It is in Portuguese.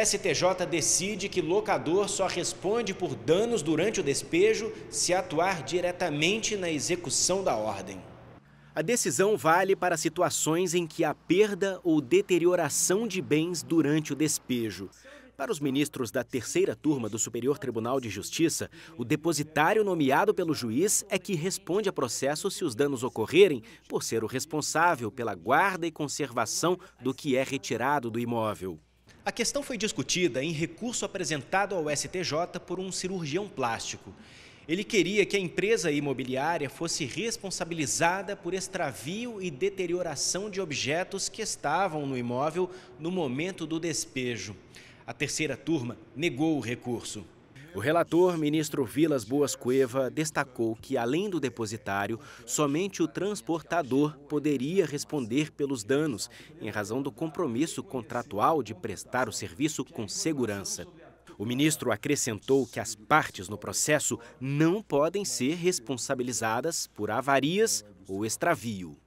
STJ decide que locador só responde por danos durante o despejo se atuar diretamente na execução da ordem. A decisão vale para situações em que há perda ou deterioração de bens durante o despejo. Para os ministros da terceira turma do Superior Tribunal de Justiça, o depositário nomeado pelo juiz é que responde a processo se os danos ocorrerem, por ser o responsável pela guarda e conservação do que é retirado do imóvel. A questão foi discutida em recurso apresentado ao STJ por um cirurgião plástico. Ele queria que a empresa imobiliária fosse responsabilizada por extravio e deterioração de objetos que estavam no imóvel no momento do despejo. A terceira turma negou o recurso. O relator, ministro Vilas Boas Cueva, destacou que, além do depositário, somente o transportador poderia responder pelos danos, em razão do compromisso contratual de prestar o serviço com segurança. O ministro acrescentou que as partes no processo não podem ser responsabilizadas por avarias ou extravio.